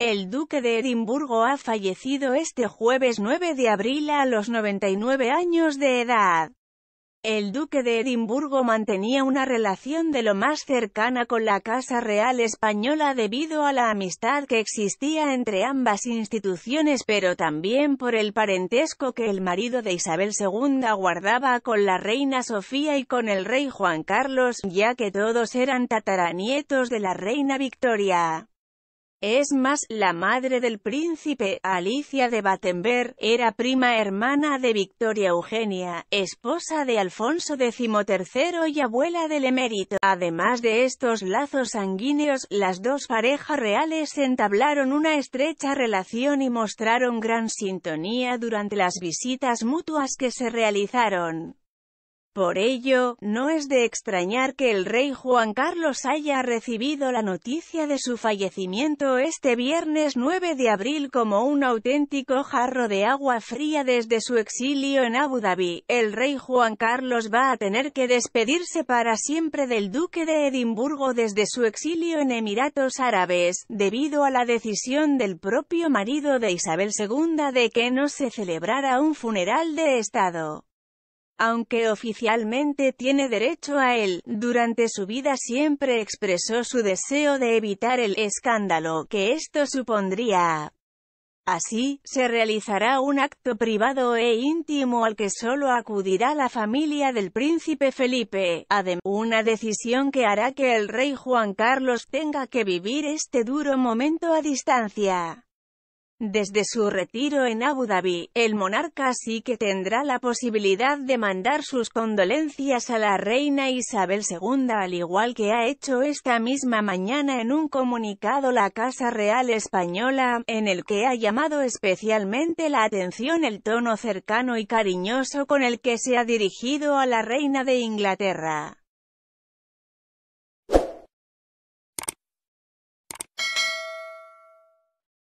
El duque de Edimburgo ha fallecido este jueves 9 de abril a los 99 años de edad. El duque de Edimburgo mantenía una relación de lo más cercana con la Casa Real Española debido a la amistad que existía entre ambas instituciones pero también por el parentesco que el marido de Isabel II guardaba con la reina Sofía y con el rey Juan Carlos, ya que todos eran tataranietos de la reina Victoria. Es más, la madre del príncipe, Alicia de Battenberg, era prima hermana de Victoria Eugenia, esposa de Alfonso XIII y abuela del emérito. Además de estos lazos sanguíneos, las dos parejas reales entablaron una estrecha relación y mostraron gran sintonía durante las visitas mutuas que se realizaron. Por ello, no es de extrañar que el rey Juan Carlos haya recibido la noticia de su fallecimiento este viernes 9 de abril como un auténtico jarro de agua fría desde su exilio en Abu Dhabi. El rey Juan Carlos va a tener que despedirse para siempre del duque de Edimburgo desde su exilio en Emiratos Árabes, debido a la decisión del propio marido de Isabel II de que no se celebrara un funeral de Estado aunque oficialmente tiene derecho a él, durante su vida siempre expresó su deseo de evitar el escándalo que esto supondría. Así, se realizará un acto privado e íntimo al que solo acudirá la familia del príncipe Felipe, además, una decisión que hará que el rey Juan Carlos tenga que vivir este duro momento a distancia. Desde su retiro en Abu Dhabi, el monarca sí que tendrá la posibilidad de mandar sus condolencias a la reina Isabel II al igual que ha hecho esta misma mañana en un comunicado la Casa Real Española, en el que ha llamado especialmente la atención el tono cercano y cariñoso con el que se ha dirigido a la reina de Inglaterra.